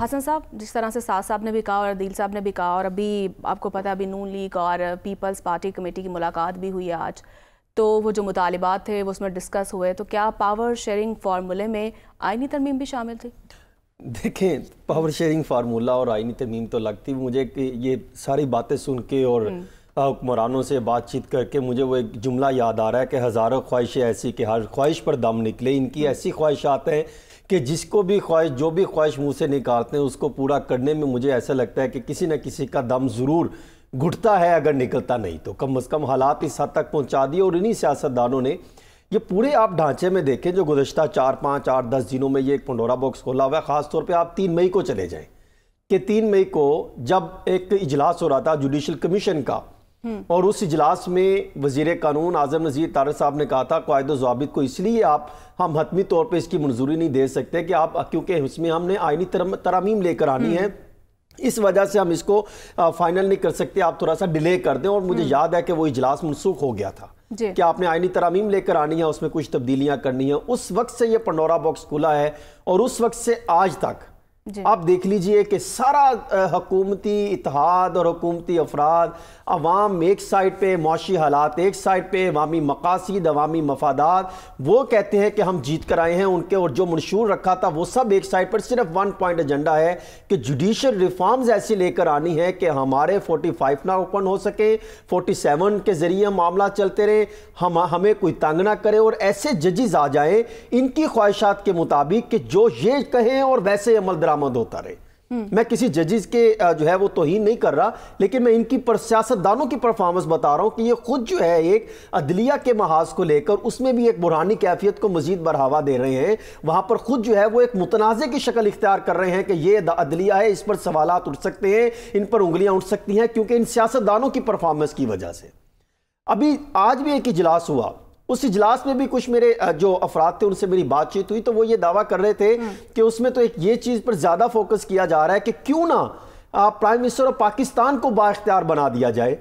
हसन साहब जिस तरह से सास साहब ने भी कहा और अदील साहब ने भी कहा और अभी आपको पता है अभी नून लीग और पीपल्स पार्टी कमेटी की मुलाकात भी हुई है आज तो वो जो मुतालबात थे वो उसमें डिस्कस हुए तो क्या पावर शेयरिंग फार्मूले में आइनी तरमीम भी शामिल थी देखें पावर शेयरिंग फार्मूला और आइनी तरमीम तो लगती मुझे कि ये सारी बातें सुन के और हम्म। हुक्मरानों से बातचीत करके मुझे वो एक जुमला याद आ रहा है कि हज़ारों ख्वाहिशें ऐसी कि हर ख्वाहिश पर दम निकले इनकी हम्म। ऐसी आते हैं कि जिसको भी ख्वाहिश जो भी ख्वाहिश मुँह से निकालते हैं उसको पूरा करने में मुझे ऐसा लगता है कि किसी न किसी का दम ज़रूर घुटता है अगर निकलता नहीं तो कम अज़ कम हालात इस हद तक पहुँचा दिए और इन्हीं सियासतदानों ने ये पूरे आप ढांचे में देखें जो गुजशत चार पाँच आठ दस दिनों में ये एक पंडोरा बॉक्स खोला हुआ है ख़ास तौर पे आप तीन मई को चले जाएं कि तीन मई को जब एक इजलास हो रहा था जुडिशल कमीशन का हम्म। और उस इजलास में वजीर कानून आजम नज़ीर तारक साहब ने कहा था कायद जवाबित को इसलिए आप हम हतमी तौर पर इसकी मंजूरी नहीं दे सकते कि आप क्योंकि इसमें हमने आइनी तरामीम लेकर आनी हम्म। है इस वजह से हम इसको फाइनल नहीं कर सकते आप थोड़ा सा डिले कर दें और मुझे हम्म। याद है कि वो इजलास मनसूख हो गया था कि आपने आइनी तरामीम लेकर आनी है उसमें कुछ तब्दीलियां करनी है उस वक्त से ये पंडोरा बॉक्स खुला है और उस वक्त से आज तक आप देख लीजिए कि सारा हकूमती इतिहाद और हकूमती अफराद अवाम एक साइड पर मुशी हालात एक साइड पर अवामी मकासद अवामी मफादात वो कहते हैं कि हम जीत कर आए हैं उनके और जो मंशूर रखा था वो सब एक साइड पर सिर्फ वन पॉइंट एजेंडा है कि जुडिशल रिफॉर्म्स ऐसी लेकर आनी है कि हमारे फोर्टी फाइव ना ओपन हो सके फोर्टी सेवन के ज़रिए मामला चलते रहे हम हमें कोई तंग ना करे और ऐसे जजेस आ जाए इनकी ख्वाहिशात के मुताबिक कि जो ये कहें और वैसे अमल दराम बरामद होता रहे मैं किसी जजेस के जो है वो तो ही नहीं कर रहा लेकिन मैं इनकी सियासतदानों की परफॉर्मेंस बता रहा हूँ कि ये खुद जो है एक अदलिया के महाज को लेकर उसमें भी एक बुरानी कैफियत को मजीद बढ़ावा दे रहे हैं वहाँ पर खुद जो है वो एक मुतनाज़े की शक्ल इख्तियार कर रहे हैं कि ये अदलिया है इस पर सवाल उठ सकते हैं इन पर उंगलियाँ उठ सकती हैं क्योंकि इन सियासतदानों की परफॉर्मेंस की वजह से अभी आज भी एक इजलास हुआ उस इजलास में भी कुछ मेरे जो अफराद थे उनसे मेरी बातचीत हुई तो वो ये दावा कर रहे थे हम्म। कि उसमें तो एक ये चीज़ पर ज़्यादा फोकस किया जा रहा है कि क्यों ना प्राइम मिनिस्टर ऑफ पाकिस्तान को बाख्तियार बना दिया जाए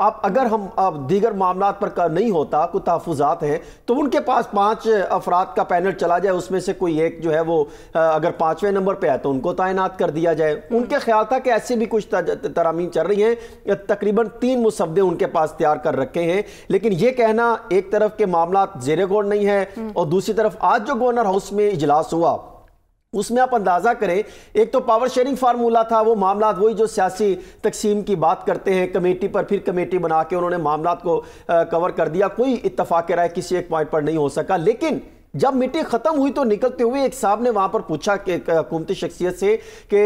आप अगर हम आप दीगर मामला पर का नहीं होता कोई तहफात हैं तो उनके पास पाँच अफराद का पैनल चला जाए उसमें से कोई एक जो है वो अगर पाँचवें नंबर पर आए तो उनको तैनात कर दिया जाए हम्म। उनके ख्याल था कि ऐसे भी कुछ तरामीम चल रही हैं तकरीबन तीन मुसदे उनके पास तैयार कर रखे हैं लेकिन ये कहना एक तरफ के मामला जेरे गौर नहीं है हम्म। और दूसरी तरफ आज जो गवर्नर हाउस में इजलास हुआ उसमें आप अंदाज़ा करें एक तो पावर शेयरिंग फार्मूला था वो मामला वही जो सियासी तकसीम की बात करते हैं कमेटी पर फिर कमेटी बना के उन्होंने मामला को आ, कवर कर दिया कोई इतफाक राय किसी एक पॉइंट पर नहीं हो सका लेकिन जब मीटिंग ख़त्म हुई तो निकलते हुए एक साहब ने वहां पर पूछा कि हुकूमती शख्सियत से कि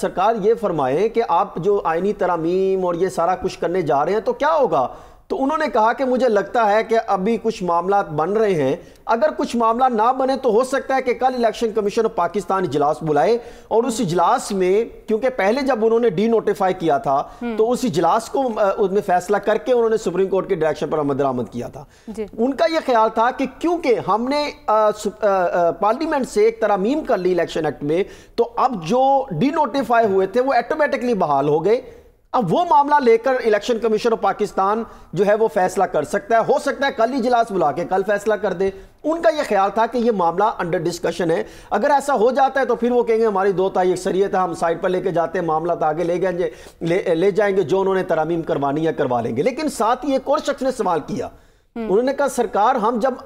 सरकार ये फरमाए कि आप जो आइनी तरामीम और ये सारा कुछ करने जा रहे हैं तो क्या होगा तो उन्होंने कहा कि मुझे लगता है कि अभी कुछ मामला बन रहे हैं अगर कुछ मामला ना बने तो हो सकता है कि कल इलेक्शन कमीशन ऑफ पाकिस्तान इजलास बुलाए और उस इजलास में क्योंकि पहले जब उन्होंने डी नोटिफाई किया था तो उस इजलास को उसमें फैसला करके उन्होंने सुप्रीम कोर्ट के डायरेक्शन पर अमद दरामद किया था उनका यह ख्याल था कि क्योंकि हमने पार्लियामेंट से एक तरह मीम कर ली इलेक्शन एक्ट में तो अब जो डी नोटिफाई हुए थे वो ऑटोमेटिकली बहाल हो गए अब वो मामला लेकर इलेक्शन कमीशन ऑफ पाकिस्तान जो है वो फैसला कर सकता है हो सकता है कल इजलास बुला के कल फैसला कर दे उनका ये ख्याल था कि ये मामला अंडर डिस्कशन है अगर ऐसा हो जाता है तो फिर वो कहेंगे हमारी दो ताई सरियत है हम साइड पर लेके जाते हैं मामला तो आगे ले जाएंगे ले, ले जाएंगे जो उन्होंने तरामीम करवानी है करवा लेंगे लेकिन साथ ही एक और शख्स ने सवाल किया हम्म। उन्होंने कहा सरकार हम जब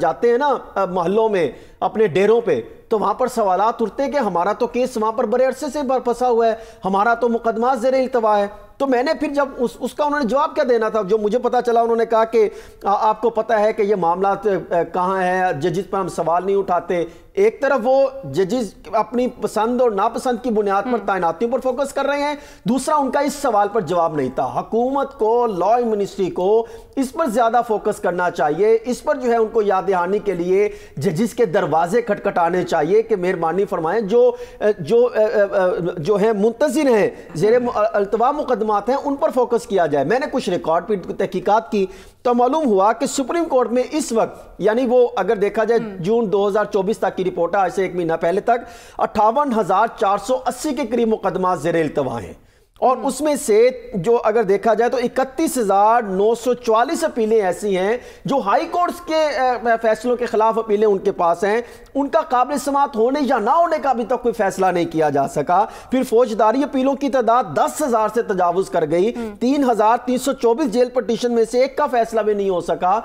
जाते हैं ना मोहल्लों में अपने डेरों पे तो वहां पर सवाल उठते कि हमारा तो केस वहां पर बड़े अरसे से फंसा हुआ है हमारा तो मुकदमा जेर अल्तवा है तो मैंने फिर जब उस उसका उन्होंने जवाब क्या देना था जो मुझे पता चला उन्होंने कहा कि आ, आपको पता है कि ये मामला कहाँ है जजिस पर हम सवाल नहीं उठाते एक तरफ वो जजिस अपनी पसंद और नापसंद की बुनियाद पर हम्म। तैनातियों पर फोकस कर रहे हैं दूसरा उनका इस सवाल पर जवाब नहीं था हुकूमत को लॉ मिनिस्ट्री को इस पर ज़्यादा फोकस करना चाहिए इस पर जो है उनको याद दहानी के लिए जजिस के दरबार दरवाजे खटखटाने चाहिए कि मेहरबानी फरमाएं जो जो जो है मुंतजर हैं जेर अल्तवा मुकदमात हैं उन पर फोकस किया जाए मैंने कुछ रिकॉर्ड पर तहकीकत की तो मालूम हुआ कि सुप्रीम कोर्ट में इस वक्त यानी वो अगर देखा जाए हम्म। जून 2024 तक की रिपोर्ट आज से एक महीना पहले तक अट्ठावन हज़ार चार सौ अस्सी के करीब मुकदमा जेर अल्तवा हैं और उसमें से जो अगर देखा जाए तो इकतीस हजार नौ सौ चालीस अपीलें ऐसी हैं जो हाई कोर्ट्स के फैसलों के खिलाफ अपीलें उनके पास हैं उनका काबिल समात होने या ना होने का अभी तक तो कोई फैसला नहीं किया जा सका फिर फौजदारी अपीलों की तादाद दस हजार से तजावुज कर गई तीन हजार तीन सौ चौबीस जेल पटिशन में से एक का फैसला भी नहीं हो सका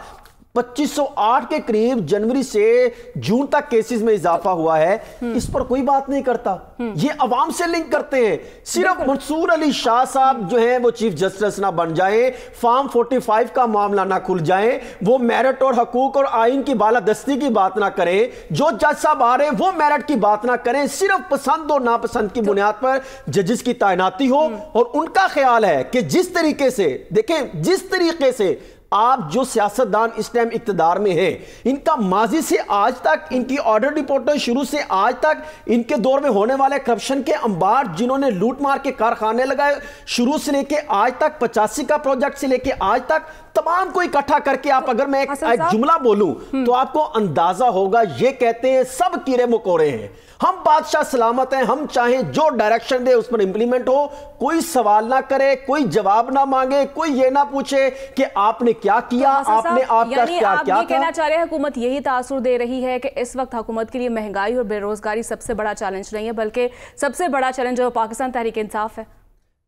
2508 के करीब जनवरी से जून तक केसेस में इजाफा हुआ है हम्म। इस पर कोई बात नहीं करता हम्म। ये अवाम से लिंक करते हैं सिर्फ मंसूर अली शाह साहब जो है वो चीफ जस्टिस ना बन जाए फॉर्म 45 का मामला ना खुल जाए वो मेरिट और हकूक और आइन की बालादस्ती की बात ना करें जो जज साहब आ रहे हैं वो मेरिट की बात ना करें सिर्फ पसंद और नापसंद की तो- बुनियाद पर जजिस की तैनाती हो हम्म। और उनका ख्याल है कि जिस तरीके से देखें जिस तरीके से आप जो सियासतदान इस टाइम इकतदार में है इनका माजी से आज तक इनकी ऑर्डर रिपोर्टर शुरू से आज तक इनके दौर में होने वाले करप्शन के अंबार जिन्होंने लूट मार के कारखाने लगाए शुरू से लेके आज तक पचासी का प्रोजेक्ट से लेके आज तक तमाम को इकट्ठा करके आप अगर मैं एक जुमला बोलूं हम्म। तो आपको अंदाजा होगा ये कहते हैं सब कीड़े मकोड़े हैं हम बादशाह सलामत हैं हम चाहे जो डायरेक्शन दे उस पर इंप्लीमेंट हो कोई सवाल ना करे कोई जवाब ना मांगे कोई ये ना पूछे कि आपने क्या किया तो आपने आपका क्या आप क्या कहना चाह रहे हैं हुकूमत यही तासुर दे रही है कि इस वक्त हुकूमत के लिए महंगाई और बेरोजगारी सबसे बड़ा चैलेंज नहीं है बल्कि सबसे बड़ा चैलेंज पाकिस्तान तहरीक इंसाफ है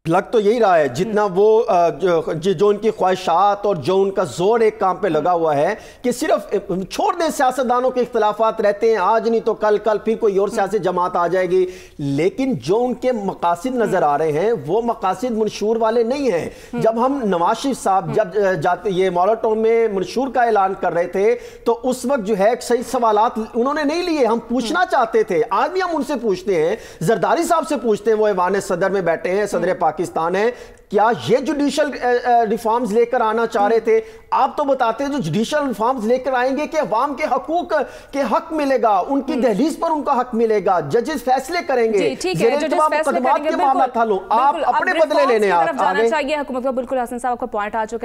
लग तो यही रहा है हम्म। जितना वो जो, जो उनकी ख्वाहिशात और जो उनका जोर एक काम पे हम्म। लगा हुआ है कि सिर्फ छोड़ दें सियासतदानों के अख्तलाफा रहते हैं आज नहीं तो कल कल फिर कोई और हम्म। सियासी जमात आ जाएगी लेकिन जो उनके मकासद नज़र आ रहे हैं वो मकासद मंशूर वाले नहीं हैं जब हम नवाज शरीफ साहब जब जाते ये मोरटो में मंशूर का ऐलान कर रहे थे तो उस वक्त जो है सही सवाल उन्होंने नहीं लिए हम पूछना चाहते थे आज भी हम उनसे पूछते हैं जरदारी साहब से पूछते हैं वो ऐवान सदर में बैठे हैं सदर पाकिस्तान पाकिस्तान है क्या ये जुडिशल रिफॉर्म्स लेकर आना चाह रहे थे आप तो बताते हैं जो जुडिशल रिफॉर्म्स लेकर आएंगे कि अवाम के हकूक के हक मिलेगा उनकी हम्म। दहलीज पर उनका हक मिलेगा जजेस फैसले करेंगे ठीक है बदले लेने आ साहब पॉइंट आ